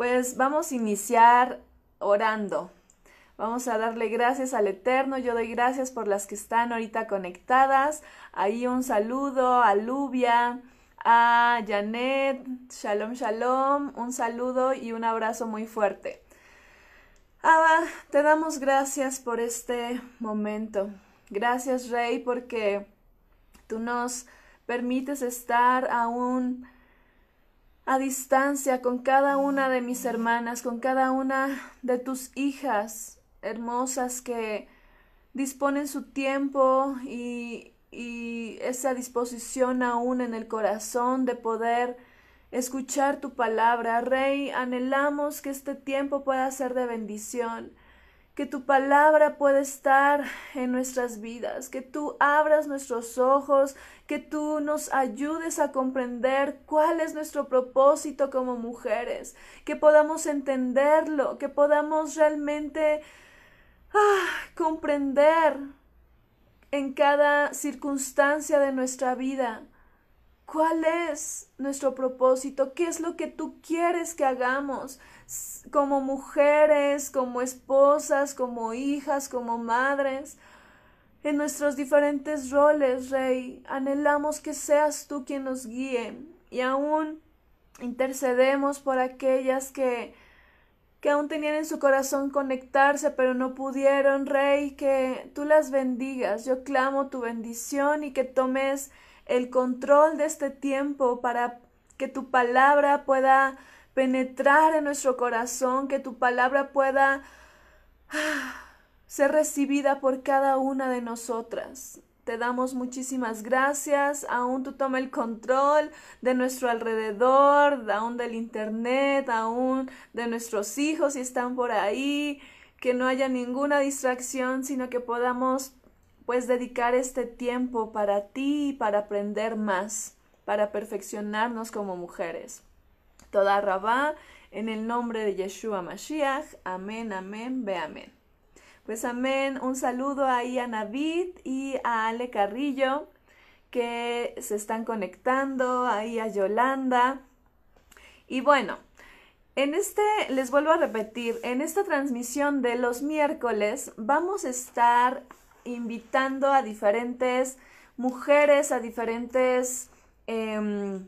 Pues vamos a iniciar orando. Vamos a darle gracias al Eterno. Yo doy gracias por las que están ahorita conectadas. Ahí un saludo a Lubia, a Janet. Shalom, shalom. Un saludo y un abrazo muy fuerte. Abba, te damos gracias por este momento. Gracias, Rey, porque tú nos permites estar aún a distancia con cada una de mis hermanas, con cada una de tus hijas hermosas que disponen su tiempo y, esa disposición aún en el corazón de poder escuchar tu palabra. Rey, anhelamos que este tiempo pueda ser de bendición, que tu palabra pueda estar en nuestras vidas, que tú abras nuestros ojos que tú nos ayudes a comprender cuál es nuestro propósito como mujeres, que podamos entenderlo, que podamos realmente ah, comprender en cada circunstancia de nuestra vida cuál es nuestro propósito, qué es lo que tú quieres que hagamos como mujeres, como esposas, como hijas, como madres. En nuestros diferentes roles, Rey, anhelamos que seas tú quien nos guíe y aún intercedemos por aquellas que que aún tenían en su corazón conectarse, pero no pudieron, Rey, que tú las bendigas. Yo clamo tu bendición y que tomes el control de este tiempo para que tu palabra pueda penetrar en nuestro corazón, que tu palabra pueda ah, ser recibida por cada una de nosotras. Te damos muchísimas gracias. Aún tú toma el control de nuestro alrededor, aún del internet, aún de nuestros hijos si están por ahí. Que no haya ninguna distracción, sino que podamos pues dedicar este tiempo para ti y para aprender más, para perfeccionarnos como mujeres. Toda Rabá, en el nombre de Yeshua Mashiach. Amén, amén, ve amén. Pues amén. Un saludo ahí a Navid y a Ale Carrillo que se están conectando, ahí a Yolanda. Y bueno, en este, les vuelvo a repetir, en esta transmisión de los miércoles vamos a estar invitando a diferentes mujeres, a diferentes, em,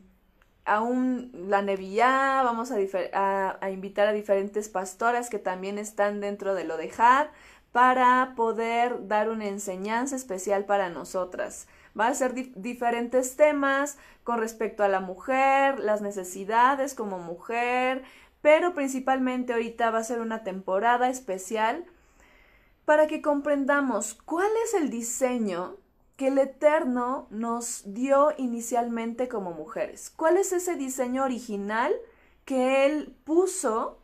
aún un, la Nevillá, vamos a, invitar a diferentes pastoras que también están dentro de lo de para poder dar una enseñanza especial para nosotras. Va a ser diferentes temas con respecto a la mujer, las necesidades como mujer, pero principalmente ahorita va a ser una temporada especial para que comprendamos cuál es el diseño que el Eterno nos dio inicialmente como mujeres. ¿Cuál es ese diseño original que Él puso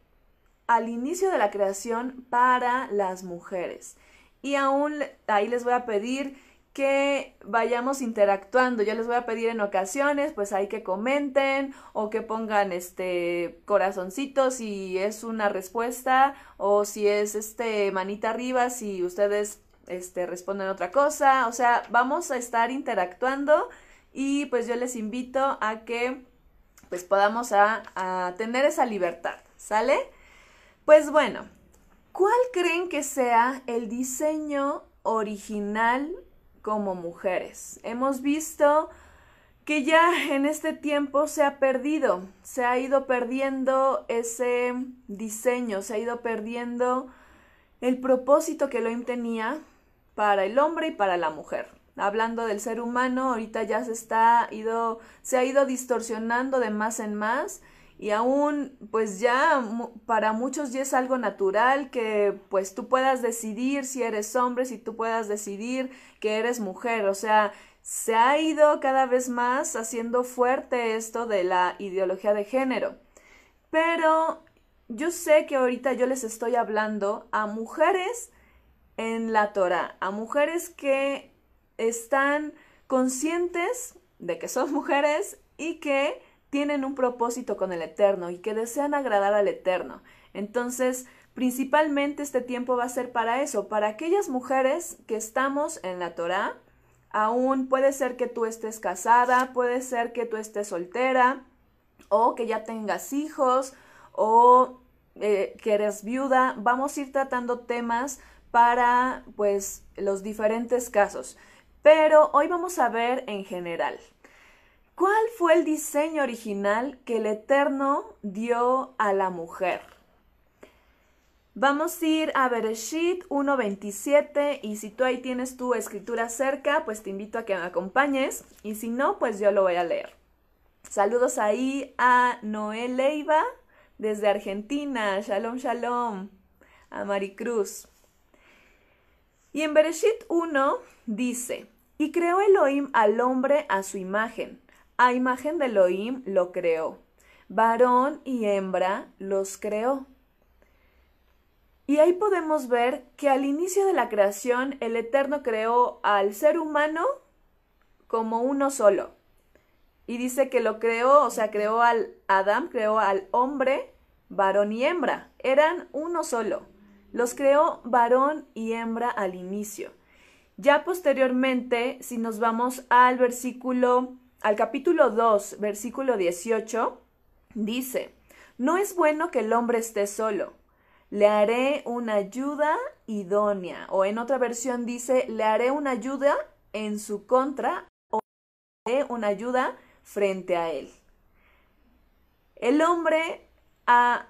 al inicio de la creación para las mujeres. Y aún ahí les voy a pedir que vayamos interactuando. Yo les voy a pedir en ocasiones, pues ahí que comenten o que pongan este corazoncito si es una respuesta o si es este manita arriba, si ustedes este, responden otra cosa. O sea, vamos a estar interactuando y pues yo les invito a que pues podamos a tener esa libertad, ¿sale? Pues bueno, ¿cuál creen que sea el diseño original como mujeres? Hemos visto que ya en este tiempo se ha perdido, se ha ido perdiendo ese diseño, se ha ido perdiendo el propósito que lo tenía para el hombre y para la mujer. Hablando del ser humano, ahorita ya se está ido, se ha ido distorsionando de más en más y aún pues ya para muchos ya es algo natural que pues tú puedas decidir si eres hombre, si tú puedas decidir que eres mujer, o sea, se ha ido cada vez más haciendo fuerte esto de la ideología de género. Pero yo sé que ahorita yo les estoy hablando a mujeres en la Torah, a mujeres que están conscientes de que son mujeres y que tienen un propósito con el Eterno y que desean agradar al Eterno. Entonces, principalmente este tiempo va a ser para eso, para aquellas mujeres que estamos en la Torá. Aún puede ser que tú estés casada, puede ser que tú estés soltera, o que ya tengas hijos, o eh, que eres viuda. Vamos a ir tratando temas para pues los diferentes casos. Pero hoy vamos a ver en general. ¿Cuál fue el diseño original que el Eterno dio a la mujer? Vamos a ir a Bereshit 1.27 y si tú ahí tienes tu escritura cerca, pues te invito a que me acompañes y si no, pues yo lo voy a leer. Saludos ahí a Noé Leiva desde Argentina. Shalom, shalom. A Maricruz. Y en Bereshit 1 dice, y creó Elohim al hombre a su imagen a imagen de Elohim lo creó. Varón y hembra los creó. Y ahí podemos ver que al inicio de la creación el Eterno creó al ser humano como uno solo. Y dice que lo creó, o sea, creó al Adam, creó al hombre, varón y hembra. Eran uno solo. Los creó varón y hembra al inicio. Ya posteriormente, si nos vamos al versículo al capítulo 2, versículo 18, dice, no es bueno que el hombre esté solo. Le haré una ayuda idónea. O en otra versión dice, le haré una ayuda en su contra o le haré una ayuda frente a él. El hombre, ah,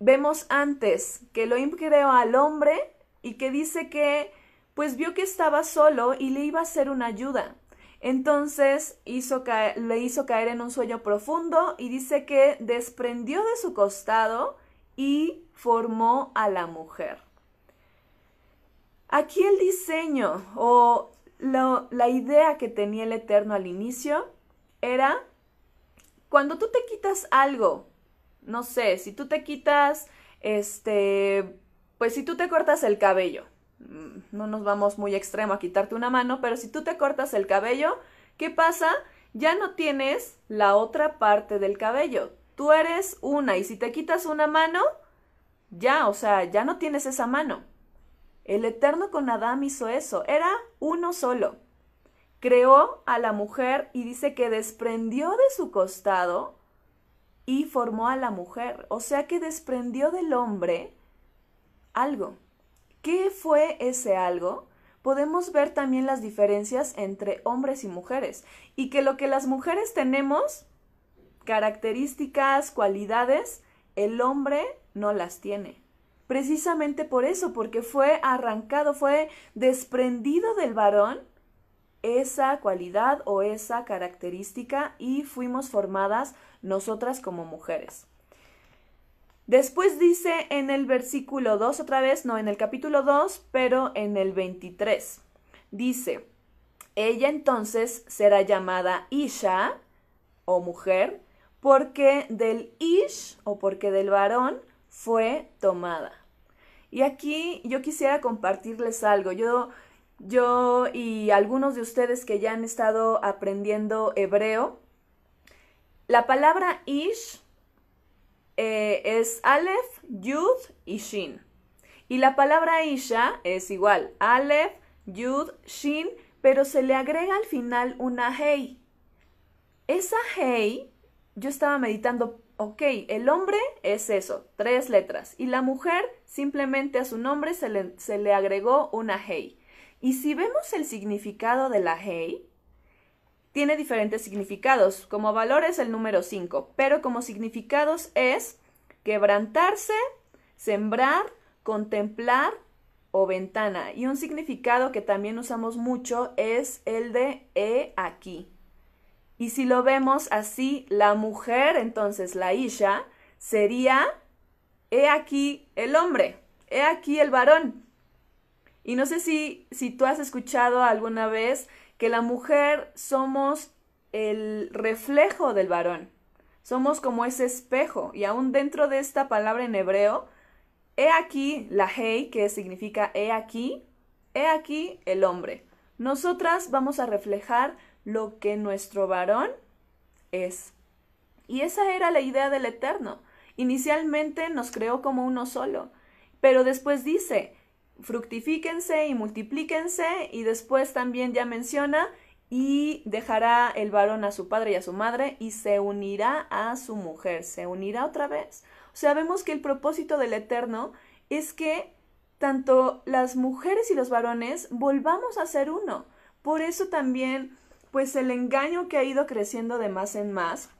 vemos antes que lo creó al hombre y que dice que pues vio que estaba solo y le iba a hacer una ayuda. Entonces le hizo caer en un sueño profundo y dice que desprendió de su costado y formó a la mujer. Aquí el diseño o la idea que tenía el Eterno al inicio era cuando tú te quitas algo, no sé, si tú te quitas, este, pues si tú te cortas el cabello, no nos vamos muy extremo a quitarte una mano, pero si tú te cortas el cabello, ¿qué pasa? Ya no tienes la otra parte del cabello. Tú eres una y si te quitas una mano, ya, o sea, ya no tienes esa mano. El Eterno con Adán hizo eso, era uno solo. Creó a la mujer y dice que desprendió de su costado y formó a la mujer, o sea que desprendió del hombre algo qué fue ese algo, podemos ver también las diferencias entre hombres y mujeres y que lo que las mujeres tenemos, características, cualidades, el hombre no las tiene. Precisamente por eso, porque fue arrancado, fue desprendido del varón esa cualidad o esa característica y fuimos formadas nosotras como mujeres. Después dice en el versículo 2 otra vez, no en el capítulo 2, pero en el 23. Dice, ella entonces será llamada Isha o mujer, porque del Ish o porque del varón fue tomada. Y aquí yo quisiera compartirles algo. Yo, yo y algunos de ustedes que ya han estado aprendiendo hebreo, la palabra Ish eh, es Aleph, Yud y Shin. Y la palabra Isha es igual, Aleph, Yud, Shin, pero se le agrega al final una Hei. Esa Hei, yo estaba meditando, ok, el hombre es eso, tres letras, y la mujer simplemente a su nombre se le, se le agregó una Hei. Y si vemos el significado de la Hei, tiene diferentes significados. Como valor es el número 5, pero como significados es quebrantarse, sembrar, contemplar o ventana. Y un significado que también usamos mucho es el de he aquí. Y si lo vemos así, la mujer, entonces la Isha, sería he aquí el hombre, he aquí el varón. Y no sé si, si tú has escuchado alguna vez que la mujer somos el reflejo del varón. Somos como ese espejo. Y aún dentro de esta palabra en hebreo, he aquí la hei, que significa he aquí, he aquí el hombre. Nosotras vamos a reflejar lo que nuestro varón es. Y esa era la idea del Eterno. Inicialmente nos creó como uno solo. Pero después dice, fructifíquense y multiplíquense y después también ya menciona y dejará el varón a su padre y a su madre y se unirá a su mujer, se unirá otra vez. O sea, vemos que el propósito del Eterno es que tanto las mujeres y los varones volvamos a ser uno. Por eso también, pues el engaño que ha ido creciendo de más en más,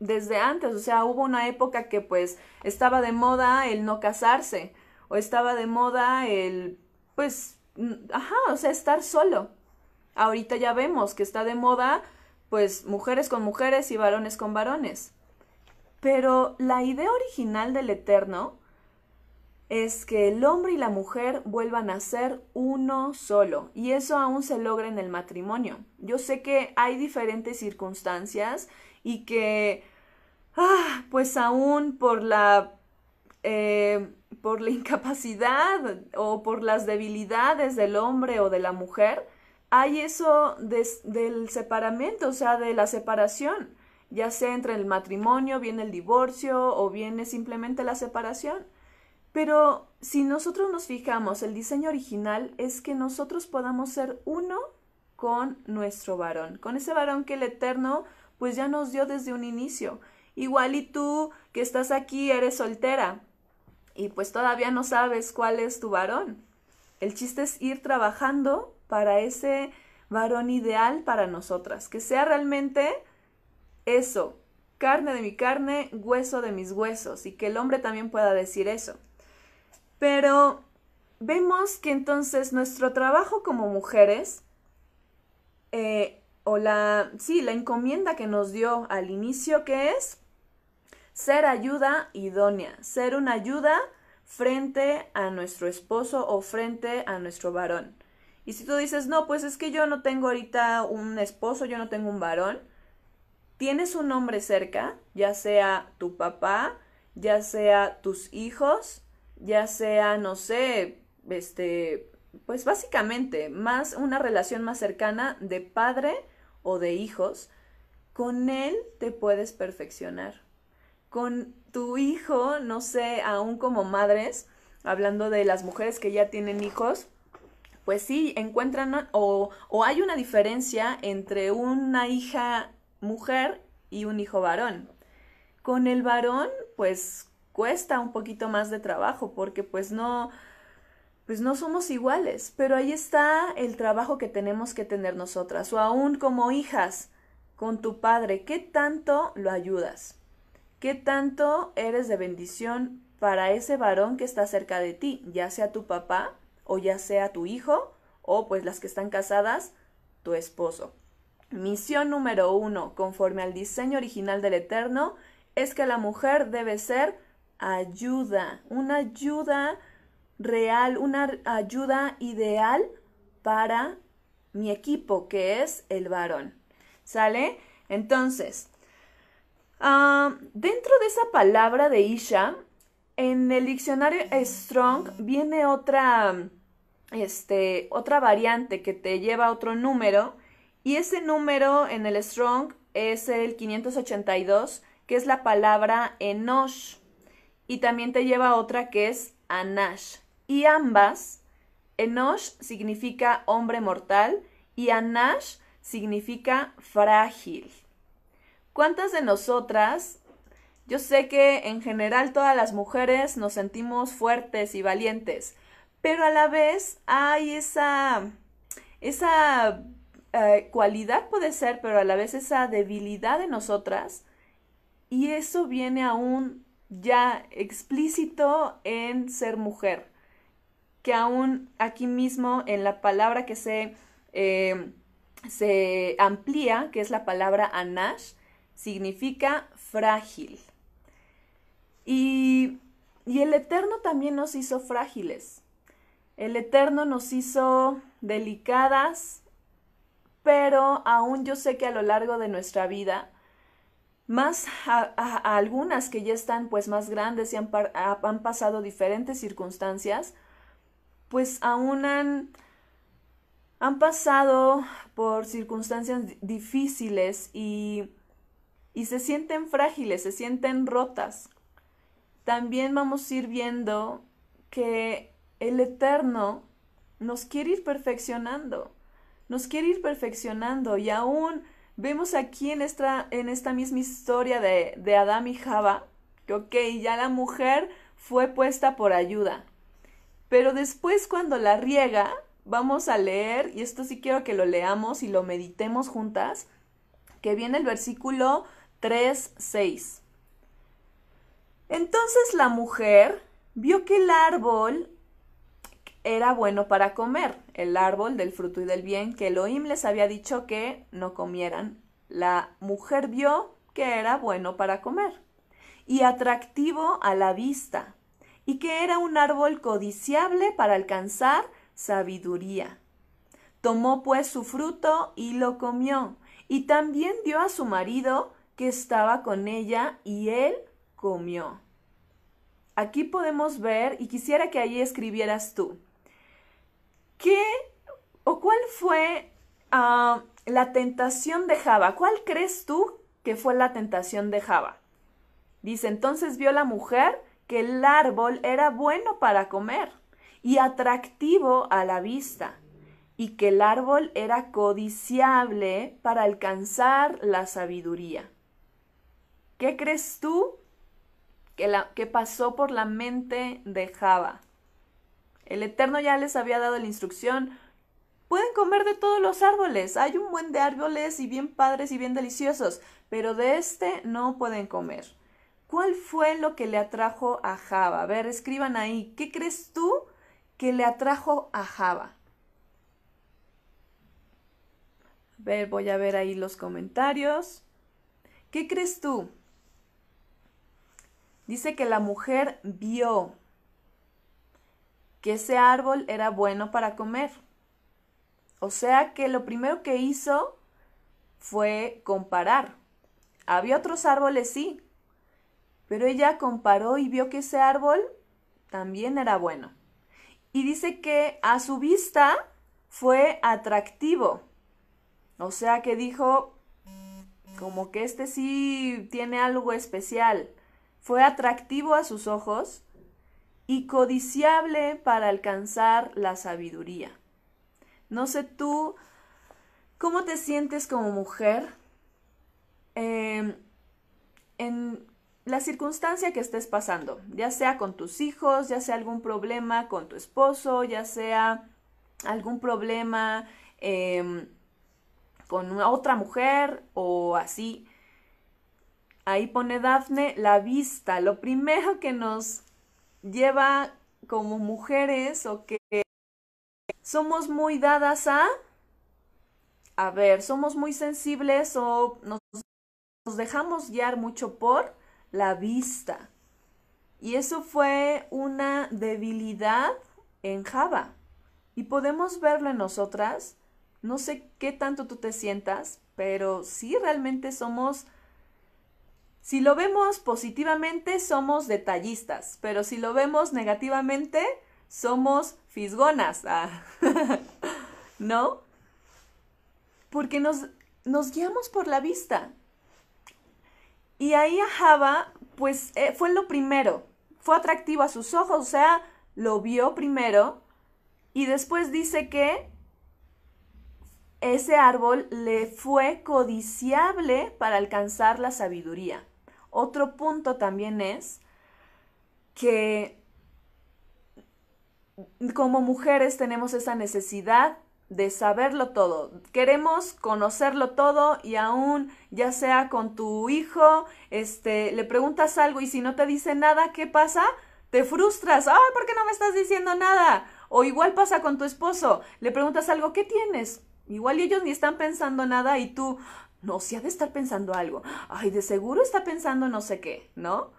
desde antes, o sea, hubo una época que pues estaba de moda el no casarse, o estaba de moda el, pues, ajá, o sea, estar solo. Ahorita ya vemos que está de moda, pues, mujeres con mujeres y varones con varones. Pero la idea original del Eterno es que el hombre y la mujer vuelvan a ser uno solo, y eso aún se logra en el matrimonio. Yo sé que hay diferentes circunstancias y que, ah, pues aún por la eh, por la incapacidad o por las debilidades del hombre o de la mujer, hay eso del separamiento, o sea, de la separación, ya sea entre el matrimonio, viene el divorcio o viene simplemente la separación. Pero si nosotros nos fijamos, el diseño original es que nosotros podamos ser uno con nuestro varón, con ese varón que el Eterno pues ya nos dio desde un inicio. Igual y tú que estás aquí eres soltera, y pues todavía no sabes cuál es tu varón. El chiste es ir trabajando para ese varón ideal para nosotras, que sea realmente eso, carne de mi carne, hueso de mis huesos, y que el hombre también pueda decir eso. Pero vemos que entonces nuestro trabajo como mujeres, eh, o la, la encomienda que nos dio al inicio, que es ser ayuda idónea, ser una ayuda frente a nuestro esposo o frente a nuestro varón. Y si tú dices, no, pues es que yo no tengo ahorita un esposo, yo no tengo un varón, tienes un hombre cerca, ya sea tu papá, ya sea tus hijos, ya sea, no sé, este, pues básicamente, más una relación más cercana de padre o de hijos, con él te puedes perfeccionar con tu hijo, no sé, aún como madres, hablando de las mujeres que ya tienen hijos, pues sí, encuentran o, hay una diferencia entre una hija mujer y un hijo varón. Con el varón, pues cuesta un poquito más de trabajo porque pues no, pues no somos iguales, pero ahí está el trabajo que tenemos que tener nosotras, o aún como hijas, con tu padre, ¿qué tanto lo ayudas? ¿Qué tanto eres de bendición para ese varón que está cerca de ti, ya sea tu papá o ya sea tu hijo o pues las que están casadas, tu esposo? Misión número uno, conforme al diseño original del Eterno, es que la mujer debe ser ayuda, una ayuda real, una ayuda ideal para mi equipo, que es el varón. ¿Sale? Entonces, Ah, dentro de esa palabra de Isha, en el diccionario Strong viene otra, este, otra variante que te lleva a otro número. Y ese número en el Strong es el 582, que es la palabra Enosh. Y también te lleva otra que es Anash. Y ambas, Enosh significa hombre mortal y Anash significa frágil. ¿Cuántas de nosotras? Yo sé que en general todas las mujeres nos sentimos fuertes y valientes, pero a la vez hay esa, esa eh, cualidad puede ser, pero a la vez esa debilidad de nosotras, y eso viene aún ya explícito en ser mujer, que aún aquí mismo en la palabra que se, eh, se amplía, que es la palabra anash, significa frágil. Y, y el Eterno también nos hizo frágiles. El Eterno nos hizo delicadas, pero aún yo sé que a lo largo de nuestra vida, más a, algunas que ya están pues más grandes y han, han pasado diferentes circunstancias, pues aún han, han pasado por circunstancias difíciles y y se sienten frágiles, se sienten rotas. También vamos a ir viendo que el Eterno nos quiere ir perfeccionando, nos quiere ir perfeccionando y aún vemos aquí en esta, en esta misma historia de, de Adán y Java, que ok, ya la mujer fue puesta por ayuda, pero después cuando la riega, vamos a leer, y esto sí quiero que lo leamos y lo meditemos juntas, que viene el versículo 6. Entonces la mujer vio que el árbol era bueno para comer, el árbol del fruto y del bien, que Elohim les había dicho que no comieran. La mujer vio que era bueno para comer y atractivo a la vista, y que era un árbol codiciable para alcanzar sabiduría. Tomó pues su fruto y lo comió, y también dio a su marido que estaba con ella y él comió. Aquí podemos ver, y quisiera que allí escribieras tú, ¿qué o cuál fue ah, la tentación de Java? ¿Cuál crees tú que fue la tentación de Java? Dice, entonces vio la mujer que el árbol era bueno para comer y atractivo a la vista, y que el árbol era codiciable para alcanzar la sabiduría ¿Qué crees tú que, la, pasó por la mente de Java? El Eterno ya les había dado la instrucción, pueden comer de todos los árboles, hay un buen de árboles y bien padres y bien deliciosos, pero de este no pueden comer. ¿Cuál fue lo que le atrajo a Java? A ver, escriban ahí, ¿qué crees tú que le atrajo a Java? A ver, voy a ver ahí los comentarios. ¿Qué crees tú? Dice que la mujer vio que ese árbol era bueno para comer. O sea que lo primero que hizo fue comparar. Había otros árboles, sí, pero ella comparó y vio que ese árbol también era bueno. Y dice que a su vista fue atractivo. O sea que dijo como que este sí tiene algo especial fue atractivo a sus ojos y codiciable para alcanzar la sabiduría. No sé tú, ¿cómo te sientes como mujer em, en la circunstancia que estés pasando? Ya sea con tus hijos, ya sea algún problema con tu esposo, ya sea algún problema em, con otra mujer o así. Ahí pone Dafne la vista. Lo primero que nos lleva como mujeres o que somos muy dadas a, a ver, somos muy sensibles o nos, dejamos guiar mucho por la vista. Y eso fue una debilidad en Java. Y podemos verlo en nosotras. No sé qué tanto tú te sientas, pero sí realmente somos si lo vemos positivamente, somos detallistas, pero si lo vemos negativamente, somos fisgonas, ah, ¿no? Porque nos, guiamos por la vista. Y ahí a Java, pues eh, fue lo primero, fue atractivo a sus ojos, o sea, lo vio primero y después dice que ese árbol le fue codiciable para alcanzar la sabiduría. Otro punto también es que como mujeres tenemos esa necesidad de saberlo todo. Queremos conocerlo todo y aún ya sea con tu hijo, este, le preguntas algo y si no te dice nada, ¿qué pasa? Te frustras. Ay, ¿por qué no me estás diciendo nada? O igual pasa con tu esposo. Le preguntas algo, ¿qué tienes? Igual ellos ni están pensando nada y tú, no, si ha de estar pensando algo. Ay, de seguro está pensando no sé qué, ¿no?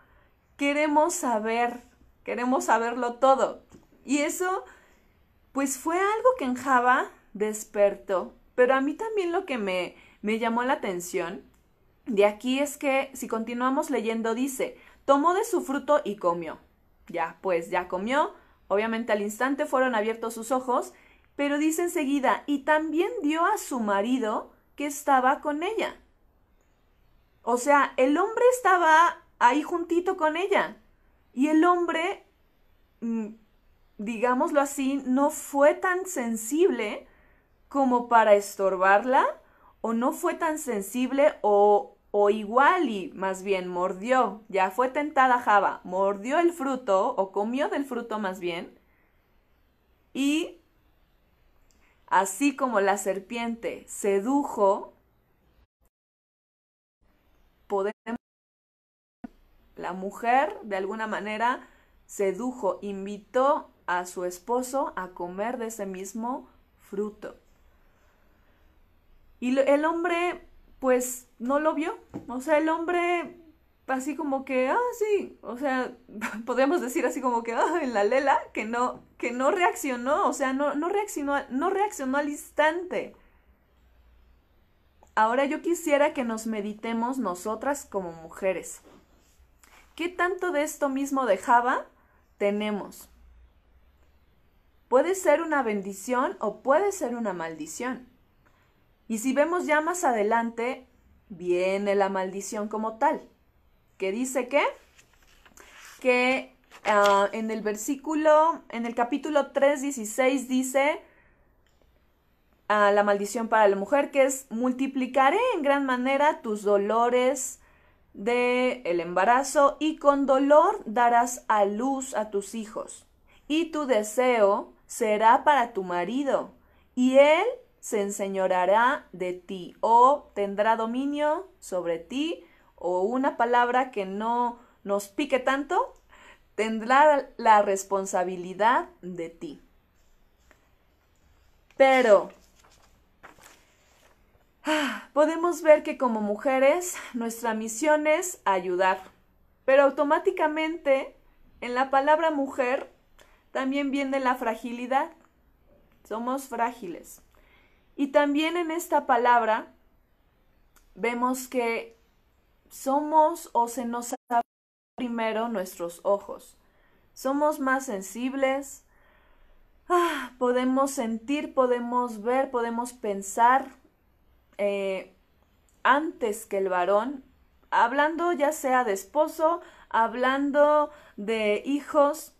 Queremos saber, queremos saberlo todo. Y eso, pues fue algo que en Java despertó. Pero a mí también lo que me, me llamó la atención de aquí es que, si continuamos leyendo, dice, tomó de su fruto y comió. Ya, pues ya comió. Obviamente al instante fueron abiertos sus ojos, pero dice enseguida, y también dio a su marido que estaba con ella. O sea, el hombre estaba ahí juntito con ella. Y el hombre, mm, digámoslo así, no fue tan sensible como para estorbarla, o no fue tan sensible o, o igual y más bien mordió, ya fue tentada Java, mordió el fruto o comió del fruto más bien, y así como la serpiente sedujo, podemos... La mujer, de alguna manera, sedujo, invitó a su esposo a comer de ese mismo fruto. Y el hombre, pues, no lo vio. O sea, el hombre así como que, ah, sí, o sea, podemos decir así como que, ah, en la Lela, que no, que no reaccionó, o sea, no, no, reaccionó, no reaccionó al instante. Ahora yo quisiera que nos meditemos nosotras como mujeres. ¿Qué tanto de esto mismo de tenemos? Puede ser una bendición o puede ser una maldición. Y si vemos ya más adelante, viene la maldición como tal que dice que, ah, en el versículo, en el capítulo 3, dice a la maldición para la mujer, que es multiplicaré en gran manera tus dolores del embarazo y con dolor darás a luz a tus hijos y tu deseo será para tu marido y él se enseñoreará de ti o oh, tendrá dominio sobre ti o una palabra que no nos pique tanto, tendrá la responsabilidad de ti. Pero ah, podemos ver que como mujeres nuestra misión es ayudar, pero automáticamente en la palabra mujer también viene la fragilidad. Somos frágiles. Y también en esta palabra vemos que somos o se nos abren primero nuestros ojos. Somos más sensibles, ah, podemos sentir, podemos ver, podemos pensar eh, antes que el varón, hablando ya sea de esposo, hablando de hijos,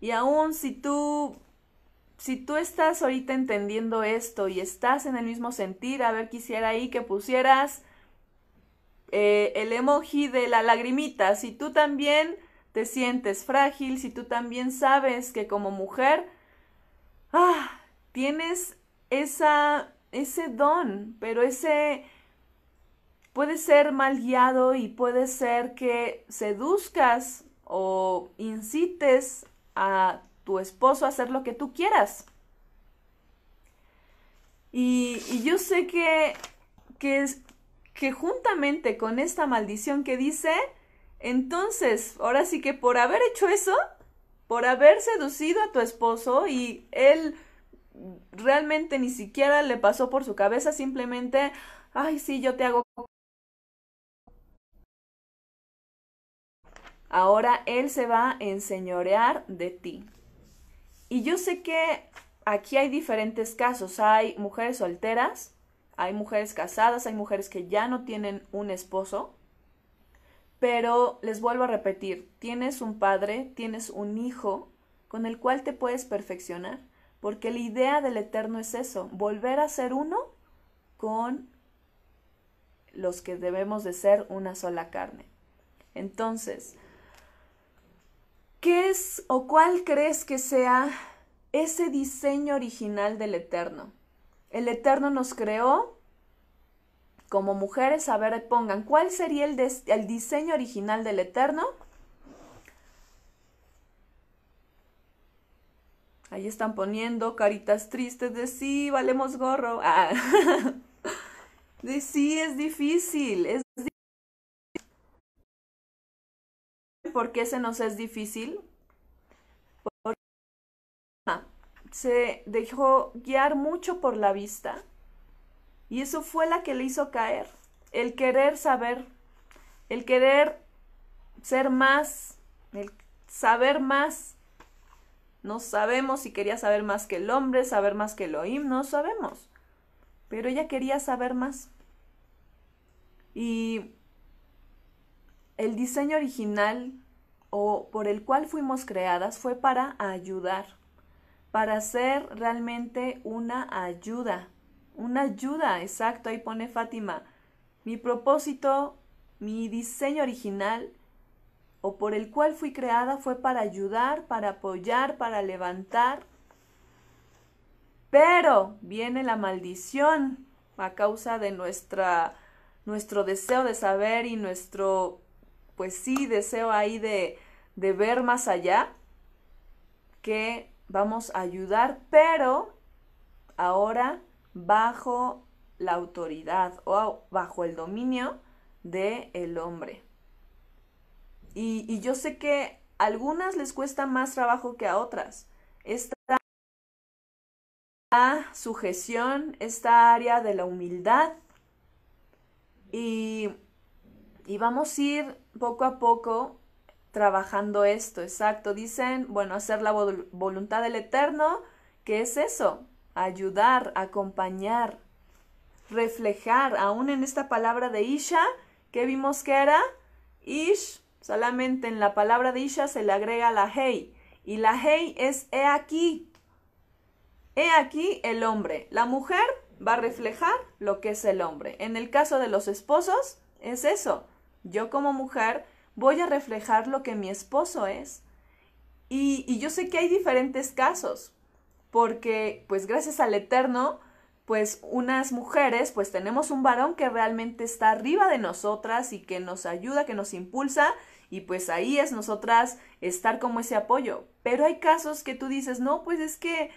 y aún si tú si tú estás ahorita entendiendo esto y estás en el mismo sentir, a ver, quisiera ahí que pusieras eh, el emoji de la lagrimita. Si tú también te sientes frágil, si tú también sabes que como mujer ah, tienes esa, ese don, pero ese puede ser mal guiado y puede ser que seduzcas o incites a tu esposo a hacer lo que tú quieras. Y, yo sé que, que que juntamente con esta maldición que dice, entonces, ahora sí que por haber hecho eso, por haber seducido a tu esposo y él realmente ni siquiera le pasó por su cabeza, simplemente, ay, sí, yo te hago... Ahora él se va a enseñorear de ti. Y yo sé que aquí hay diferentes casos. Hay mujeres solteras hay mujeres casadas, hay mujeres que ya no tienen un esposo, pero les vuelvo a repetir, tienes un padre, tienes un hijo con el cual te puedes perfeccionar, porque la idea del eterno es eso, volver a ser uno con los que debemos de ser una sola carne. Entonces, ¿qué es o cuál crees que sea ese diseño original del eterno? El Eterno nos creó como mujeres. A ver, pongan, ¿cuál sería el, diseño original del Eterno? Ahí están poniendo caritas tristes de sí, valemos gorro. Ah. De sí, es difícil, es difícil. ¿Por qué se nos es difícil? se dejó guiar mucho por la vista y eso fue la que le hizo caer, el querer saber, el querer ser más, el saber más. No sabemos si quería saber más que el hombre, saber más que Elohim, no sabemos. Pero ella quería saber más. Y el diseño original o por el cual fuimos creadas fue para ayudar, para ser realmente una ayuda. Una ayuda, exacto, ahí pone Fátima. Mi propósito, mi diseño original o por el cual fui creada fue para ayudar, para apoyar, para levantar. Pero viene la maldición a causa de nuestra nuestro deseo de saber y nuestro, pues sí, deseo ahí de, de ver más allá, que vamos a ayudar, pero ahora bajo la autoridad o bajo el dominio del el hombre. Y, yo sé que a algunas les cuesta más trabajo que a otras. Esta sujeción, esta área de la humildad. Y, y vamos a ir poco a poco trabajando esto, exacto. Dicen, bueno, hacer la voluntad del Eterno, ¿qué es eso, ayudar, acompañar, reflejar, aún en esta palabra de Isha, que vimos que era Ish, solamente en la palabra de Isha se le agrega la hey, y la hey es he aquí, he aquí el hombre, la mujer va a reflejar lo que es el hombre. En el caso de los esposos, es eso, yo como mujer, voy a reflejar lo que mi esposo es. Y, yo sé que hay diferentes casos, porque pues gracias al Eterno, pues unas mujeres, pues tenemos un varón que realmente está arriba de nosotras y que nos ayuda, que nos impulsa, y pues ahí es nosotras estar como ese apoyo. Pero hay casos que tú dices, no, pues es que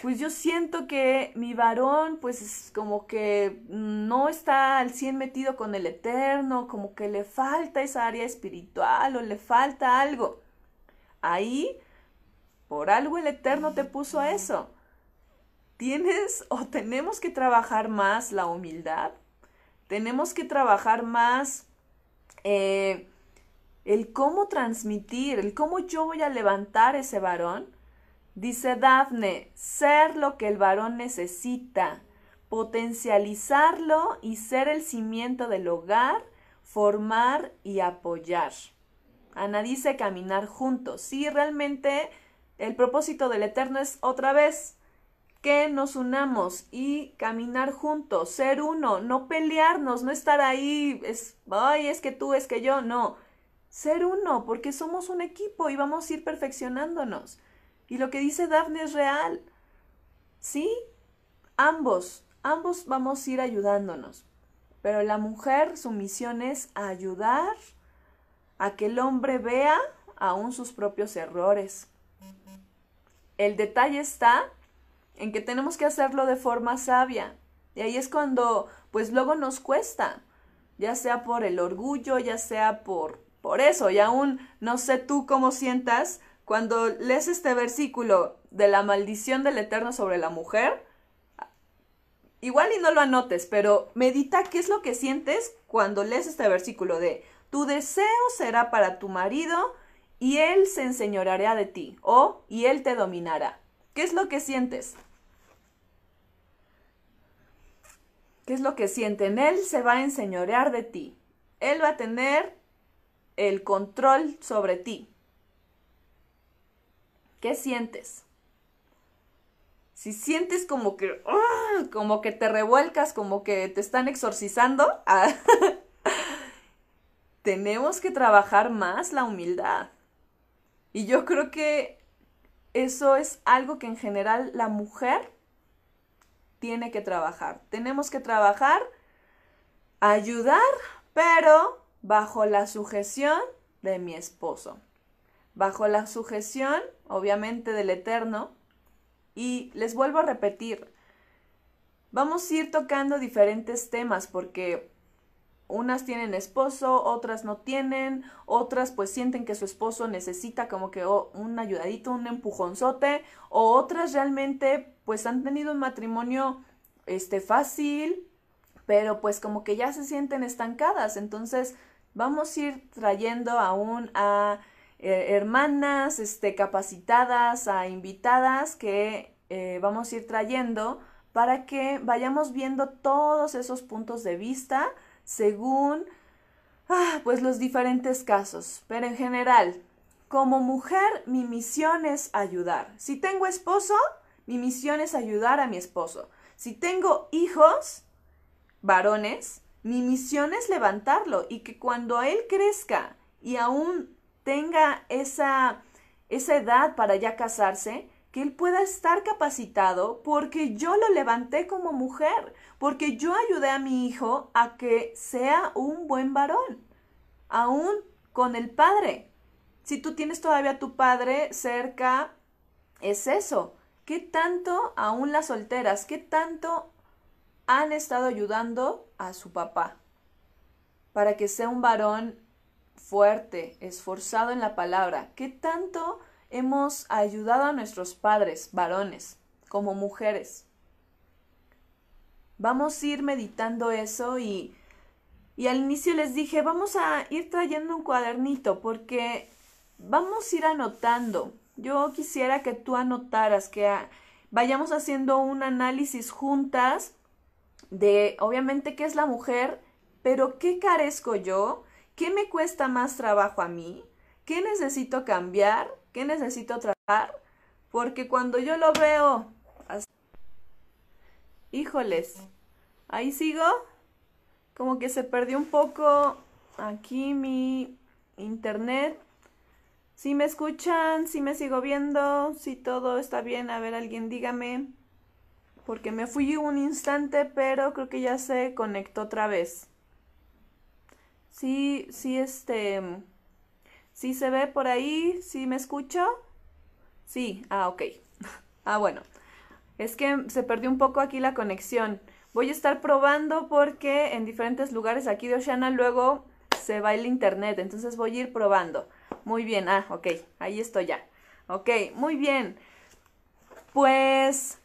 pues yo siento que mi varón, pues es como que no está al 100 metido con el Eterno, como que le falta esa área espiritual o le falta algo. Ahí, por algo el Eterno te puso eso. Tienes o tenemos que trabajar más la humildad, tenemos que trabajar más eh, el cómo transmitir, el cómo yo voy a levantar ese varón Dice Dafne, ser lo que el varón necesita, potencializarlo y ser el cimiento del hogar, formar y apoyar. Ana dice caminar juntos. Sí, realmente el propósito del Eterno es otra vez que nos unamos y caminar juntos, ser uno, no pelearnos, no estar ahí, es, ay, es que tú, es que yo, no. Ser uno, porque somos un equipo y vamos a ir perfeccionándonos. Y lo que dice Dafne es real. ¿Sí? Ambos, ambos vamos a ir ayudándonos. Pero la mujer, su misión es ayudar a que el hombre vea aún sus propios errores. El detalle está en que tenemos que hacerlo de forma sabia. Y ahí es cuando, pues luego nos cuesta, ya sea por el orgullo, ya sea por, por eso, y aún no sé tú cómo sientas cuando lees este versículo de la maldición del Eterno sobre la mujer, igual y no lo anotes, pero medita qué es lo que sientes cuando lees este versículo de tu deseo será para tu marido y él se enseñoreará de ti o y él te dominará. ¿Qué es lo que sientes? ¿Qué es lo que sienten? Él se va a enseñorear de ti. Él va a tener el control sobre ti. ¿Qué sientes? Si sientes como que, ¡ah! como que te revuelcas, como que te están exorcizando, ah, tenemos que trabajar más la humildad. Y yo creo que eso es algo que en general la mujer tiene que trabajar. Tenemos que trabajar, ayudar, pero bajo la sujeción de mi esposo bajo la sujeción, obviamente, del Eterno. Y les vuelvo a repetir, vamos a ir tocando diferentes temas porque unas tienen esposo, otras no tienen, otras pues sienten que su esposo necesita como que oh, un ayudadito, un empujonzote, o otras realmente pues han tenido un matrimonio este fácil, pero pues como que ya se sienten estancadas, entonces vamos a ir trayendo aún a eh, hermanas este, capacitadas, a invitadas que eh, vamos a ir trayendo para que vayamos viendo todos esos puntos de vista según ah, pues los diferentes casos. Pero en general, como mujer, mi misión es ayudar. Si tengo esposo, mi misión es ayudar a mi esposo. Si tengo hijos, varones, mi misión es levantarlo y que cuando él crezca y aún tenga esa, esa edad para ya casarse, que él pueda estar capacitado porque yo lo levanté como mujer, porque yo ayudé a mi hijo a que sea un buen varón, aún con el padre. Si tú tienes todavía a tu padre cerca, es eso. ¿Qué tanto, aún las solteras, qué tanto han estado ayudando a su papá para que sea un varón fuerte, esforzado en la palabra. ¿Qué tanto hemos ayudado a nuestros padres, varones, como mujeres? Vamos a ir meditando eso y, y al inicio les dije, vamos a ir trayendo un cuadernito porque vamos a ir anotando. Yo quisiera que tú anotaras, que vayamos haciendo un análisis juntas de, obviamente, qué es la mujer, pero qué carezco yo, ¿qué me cuesta más trabajo a mí? ¿Qué necesito cambiar? ¿Qué necesito trabajar? Porque cuando yo lo veo... Híjoles, ahí sigo. Como que se perdió un poco aquí mi internet. Si me escuchan, si me sigo viendo, si todo está bien, a ver alguien dígame. Porque me fui un instante, pero creo que ya se conectó otra vez. Sí, sí, este, mm, sí se ve por ahí, sí me escucho. Sí, ah, ok. ah, bueno. Es que se perdió un poco aquí la conexión. Voy a estar probando porque en diferentes lugares aquí de Oceana luego se va el internet, entonces voy a ir probando. Muy bien, ah, ok, ahí estoy ya. Ok, muy bien. Pues,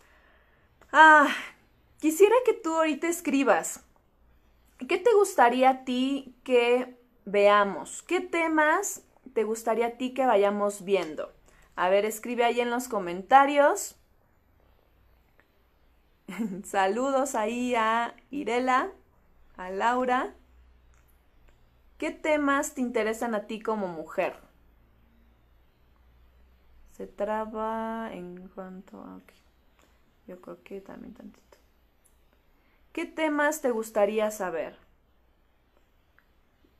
ah, quisiera que tú ahorita escribas ¿qué te gustaría a ti que veamos? ¿Qué temas te gustaría a ti que vayamos viendo? A ver, escribe ahí en los comentarios. Saludos ahí a Irela, a Laura. ¿Qué temas te interesan a ti como mujer? Se traba en cuanto a... Yo creo que también tantito. ¿Qué temas te gustaría saber?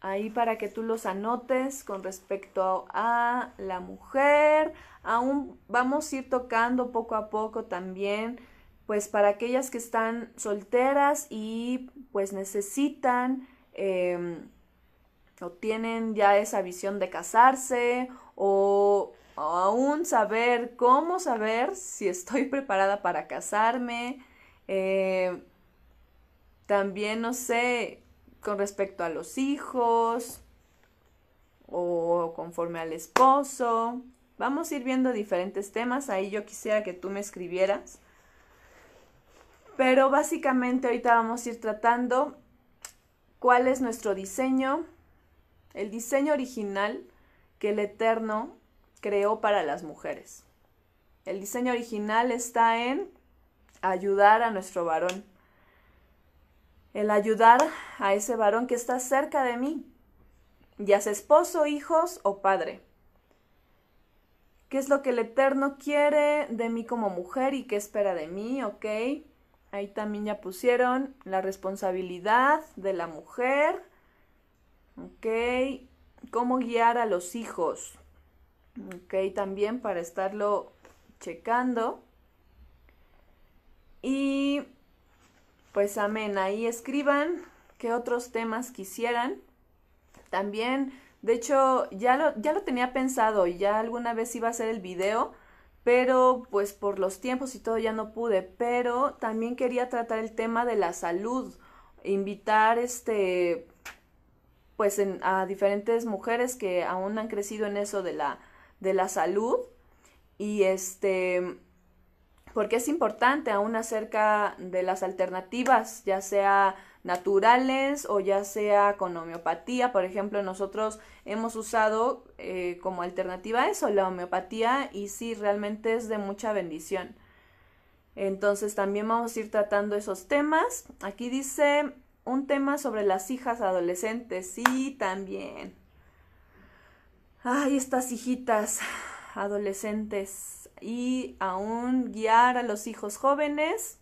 Ahí para que tú los anotes con respecto a la mujer. Aún vamos a ir tocando poco a poco también, pues para aquellas que están solteras y pues necesitan em, o tienen ya esa visión de casarse o, aún saber cómo saber si estoy preparada para casarme. Eh, también, no sé, con respecto a los hijos o conforme al esposo. Vamos a ir viendo diferentes temas. Ahí yo quisiera que tú me escribieras. Pero básicamente ahorita vamos a ir tratando cuál es nuestro diseño, el diseño original que el Eterno creó para las mujeres. El diseño original está en ayudar a nuestro varón, el ayudar a ese varón que está cerca de mí, ya sea esposo, hijos o padre. ¿Qué es lo que el Eterno quiere de mí como mujer y qué espera de mí? Ok. Ahí también ya pusieron la responsabilidad de la mujer. Ok. ¿Cómo guiar a los hijos? Ok, también para estarlo checando. Y pues amén, ahí escriban qué otros temas quisieran. También, de hecho, ya lo, ya lo tenía pensado, ya alguna vez iba a hacer el video, pero pues por los tiempos y todo ya no pude, pero también quería tratar el tema de la salud, invitar este pues a diferentes mujeres que aún han crecido en eso de la de la salud y este porque es importante aún acerca de las alternativas, ya sea naturales o ya sea con homeopatía. Por ejemplo, nosotros hemos usado eh, como alternativa eso, la homeopatía, y sí, realmente es de mucha bendición. Entonces también vamos a ir tratando esos temas. Aquí dice un tema sobre las hijas adolescentes. Sí, también. Ay, estas hijitas adolescentes y aún guiar a los hijos jóvenes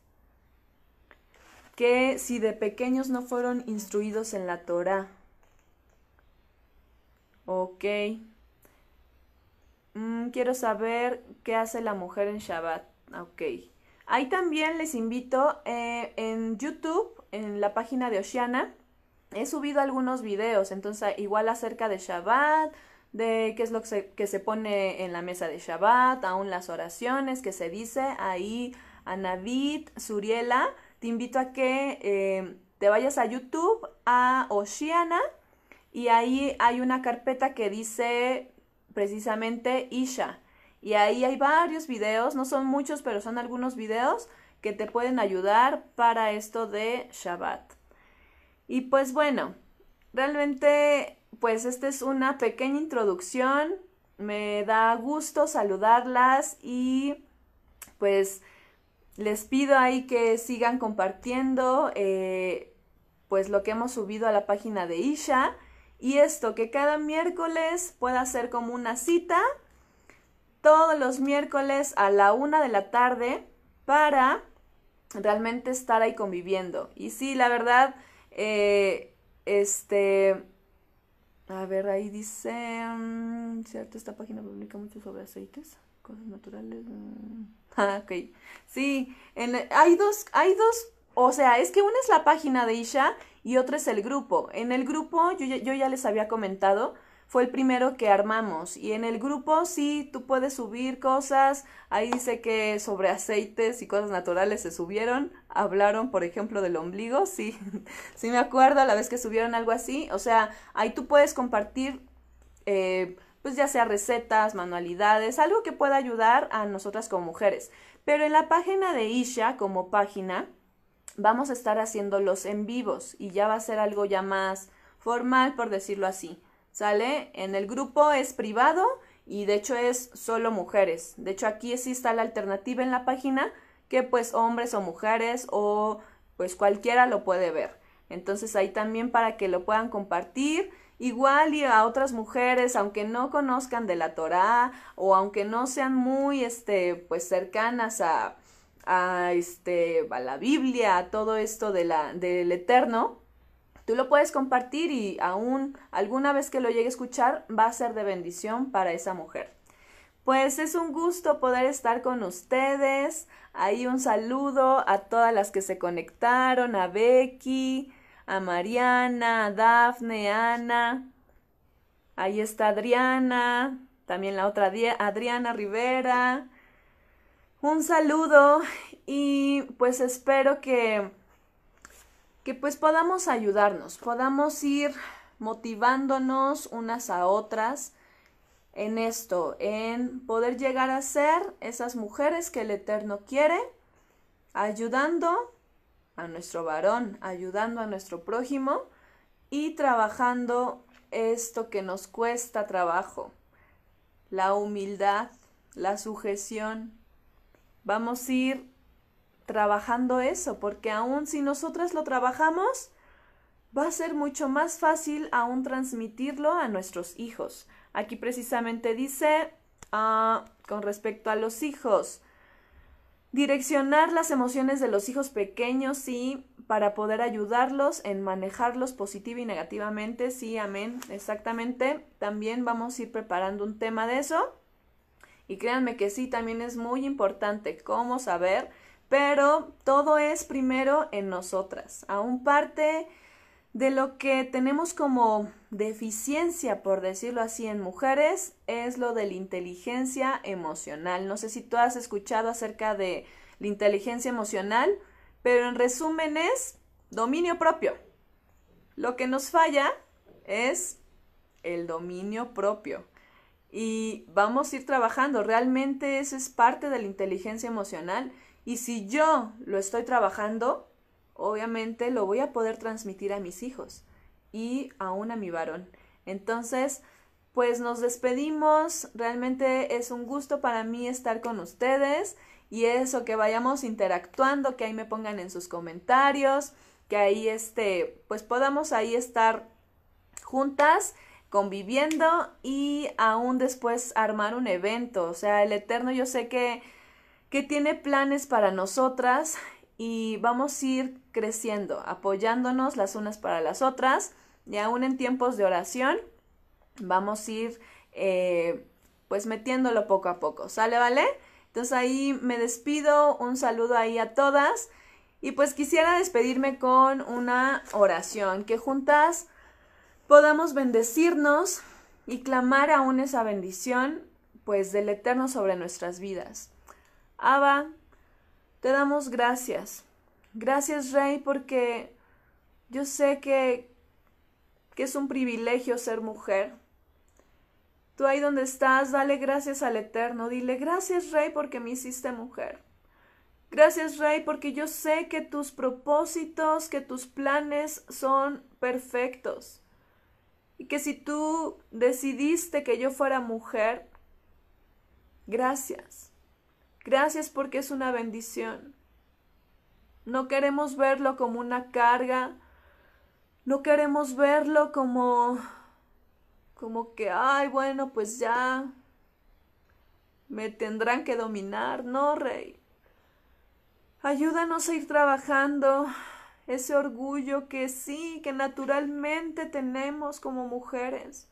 que si de pequeños no fueron instruidos en la Torah. Ok. Mm, quiero saber qué hace la mujer en Shabbat. Ok. Ahí también les invito eh, en YouTube, en la página de Oceana, he subido algunos videos, entonces igual acerca de Shabbat, de qué es lo que se, que se pone en la mesa de Shabbat, aún las oraciones que se dice ahí, Anavit, Suriela, te invito a que eh, te vayas a YouTube, a Oceana, y ahí hay una carpeta que dice precisamente Isha. Y ahí hay varios videos, no son muchos, pero son algunos videos que te pueden ayudar para esto de Shabbat. Y pues bueno, realmente pues esta es una pequeña introducción. Me da gusto saludarlas y pues les pido ahí que sigan compartiendo eh, pues lo que hemos subido a la página de Isha. Y esto, que cada miércoles pueda ser como una cita, todos los miércoles a la una de la tarde, para realmente estar ahí conviviendo. Y sí, la verdad, eh, este a ver, ahí dice, mm, ¿cierto? Esta página publica mucho sobre aceites, cosas naturales. Mm. Ah, ok. Sí, hay dos, hay dos, o sea, es que una es la página de Isha y otra es el grupo. En el grupo yo, yo ya les había comentado fue el primero que armamos. Y en el grupo sí, tú puedes subir cosas. Ahí dice que sobre aceites y cosas naturales se subieron. Hablaron, por ejemplo, del ombligo. Sí, sí me acuerdo la vez que subieron algo así. O sea, ahí tú puedes compartir, eh, pues ya sea recetas, manualidades, algo que pueda ayudar a nosotras como mujeres. Pero en la página de Isha, como página, vamos a estar haciendo los en vivos y ya va a ser algo ya más formal, por decirlo así. ¿sale? En el grupo es privado y de hecho es solo mujeres. De hecho aquí sí está la alternativa en la página que pues hombres o mujeres o pues cualquiera lo puede ver. Entonces ahí también para que lo puedan compartir. Igual y a otras mujeres, aunque no conozcan de la Torá o aunque no sean muy este, pues cercanas a, a, este, a la Biblia, a todo esto de la, del Eterno, Tú lo puedes compartir y aún alguna vez que lo llegue a escuchar va a ser de bendición para esa mujer. Pues es un gusto poder estar con ustedes. Ahí un saludo a todas las que se conectaron, a Becky, a Mariana, a Dafne, Ana. Ahí está Adriana, también la otra Adriana Rivera. Un saludo y pues espero que que pues podamos ayudarnos, podamos ir motivándonos unas a otras en esto, en poder llegar a ser esas mujeres que el Eterno quiere, ayudando a nuestro varón, ayudando a nuestro prójimo y trabajando esto que nos cuesta trabajo, la humildad, la sujeción. Vamos a ir trabajando eso, porque aún si nosotras lo trabajamos, va a ser mucho más fácil aún transmitirlo a nuestros hijos. Aquí precisamente dice, ah, con respecto a los hijos, direccionar las emociones de los hijos pequeños, sí, para poder ayudarlos en manejarlos positiva y negativamente, sí, amén, exactamente. También vamos a ir preparando un tema de eso. Y créanme que sí, también es muy importante cómo saber pero todo es primero en nosotras. Aún parte de lo que tenemos como deficiencia, por decirlo así, en mujeres, es lo de la inteligencia emocional. No sé si tú has escuchado acerca de la inteligencia emocional, pero en resumen es dominio propio. Lo que nos falla es el dominio propio. Y vamos a ir trabajando. Realmente eso es parte de la inteligencia emocional y si yo lo estoy trabajando, obviamente lo voy a poder transmitir a mis hijos y aún a mi varón. Entonces, pues nos despedimos. Realmente es un gusto para mí estar con ustedes y eso, que vayamos interactuando, que ahí me pongan en sus comentarios, que ahí este, pues podamos ahí estar juntas conviviendo y aún después armar un evento. O sea, el Eterno yo sé que que tiene planes para nosotras y vamos a ir creciendo, apoyándonos las unas para las otras y aún en tiempos de oración vamos a ir eh, pues metiéndolo poco a poco, ¿sale, vale? Entonces ahí me despido, un saludo ahí a todas y pues quisiera despedirme con una oración, que juntas podamos bendecirnos y clamar aún esa bendición pues del Eterno sobre nuestras vidas. Abba, te damos gracias. Gracias, Rey, porque yo sé que, que es un privilegio ser mujer. Tú ahí donde estás, dale gracias al Eterno. Dile, gracias, Rey, porque me hiciste mujer. Gracias, Rey, porque yo sé que tus propósitos, que tus planes son perfectos. Y que si tú decidiste que yo fuera mujer, gracias. Gracias porque es una bendición. No queremos verlo como una carga. No queremos verlo como como que, ay, bueno, pues ya me tendrán que dominar, no, rey. Ayúdanos a ir trabajando ese orgullo que sí, que naturalmente tenemos como mujeres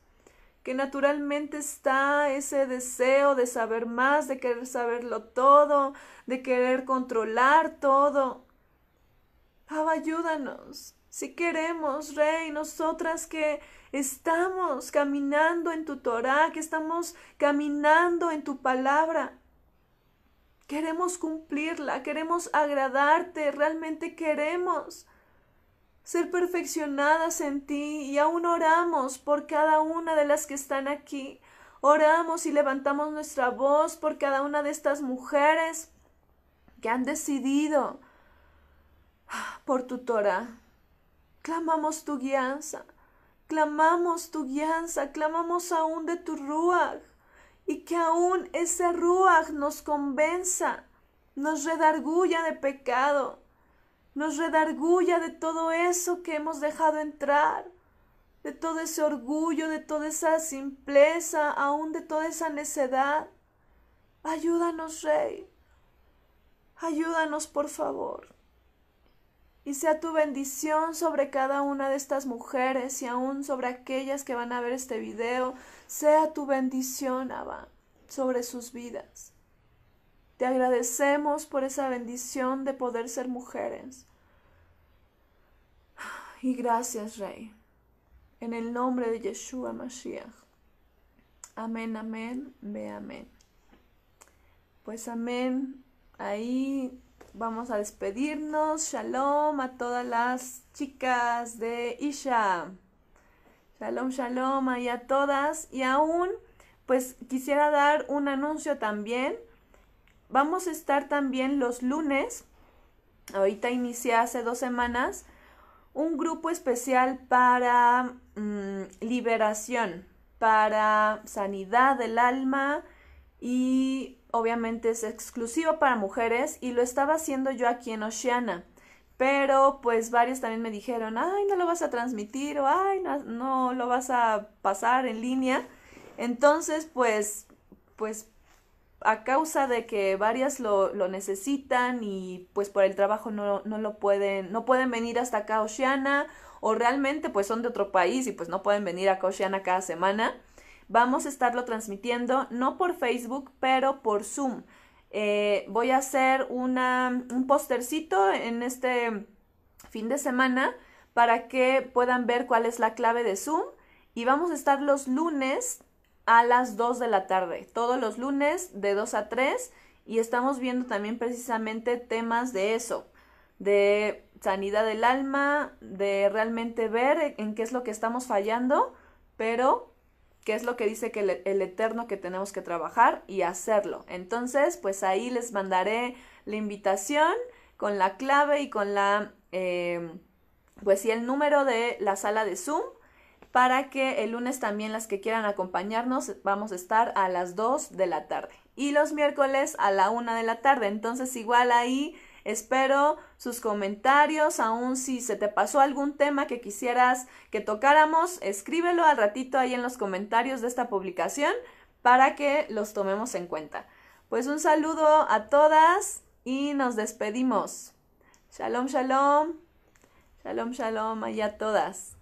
que naturalmente está ese deseo de saber más, de querer saberlo todo, de querer controlar todo. ayúdanos. Si queremos, Rey, nosotras que estamos caminando en tu Torah, que estamos caminando en tu palabra, queremos cumplirla, queremos agradarte, realmente queremos ser perfeccionadas en ti y aún oramos por cada una de las que están aquí. Oramos y levantamos nuestra voz por cada una de estas mujeres que han decidido por tu Torah. Clamamos tu guianza, clamamos tu guianza, clamamos aún de tu Ruach y que aún ese Ruach nos convenza, nos redarguya de pecado nos redarguya de todo eso que hemos dejado entrar, de todo ese orgullo, de toda esa simpleza, aún de toda esa necedad. Ayúdanos, Rey. Ayúdanos, por favor. Y sea tu bendición sobre cada una de estas mujeres y aún sobre aquellas que van a ver este video. Sea tu bendición, Abba, sobre sus vidas. Te agradecemos por esa bendición de poder ser mujeres. Y gracias, Rey. En el nombre de Yeshua Mashiach. Amén, amén, ve amén. Pues amén. Ahí vamos a despedirnos. Shalom a todas las chicas de Isha. Shalom, shalom ahí a todas. Y aún, pues quisiera dar un anuncio también. Vamos a estar también los lunes, ahorita inicié hace dos semanas, un grupo especial para mm, liberación, para sanidad del alma y obviamente es exclusivo para mujeres y lo estaba haciendo yo aquí en Oceana. Pero pues varios también me dijeron, ay, no lo vas a transmitir o ay, no, no lo vas a pasar en línea. Entonces, pues, pues a causa de que varias lo, necesitan y pues por el trabajo no, lo pueden, no pueden venir hasta acá a Oceana o realmente pues son de otro país y pues no pueden venir a Oceana cada semana. Vamos a estarlo transmitiendo no por Facebook, pero por Zoom. Eh, voy a hacer un postercito en este fin de semana para que puedan ver cuál es la clave de Zoom. Y vamos a estar los lunes a las 2 de la tarde, todos los lunes de 2 a 3 y estamos viendo también precisamente temas de eso, de sanidad del alma, de realmente ver en qué es lo que estamos fallando, pero qué es lo que dice que el, Eterno que tenemos que trabajar y hacerlo. Entonces, pues ahí les mandaré la invitación con la clave y con la, eh, pues sí, el número de la sala de Zoom para que el lunes también las que quieran acompañarnos vamos a estar a las 2 de la tarde y los miércoles a la 1 de la tarde. Entonces igual ahí espero sus comentarios, aún si se te pasó algún tema que quisieras que tocáramos, escríbelo al ratito ahí en los comentarios de esta publicación para que los tomemos en cuenta. Pues un saludo a todas y nos despedimos. Shalom, shalom. Shalom, shalom, allá todas.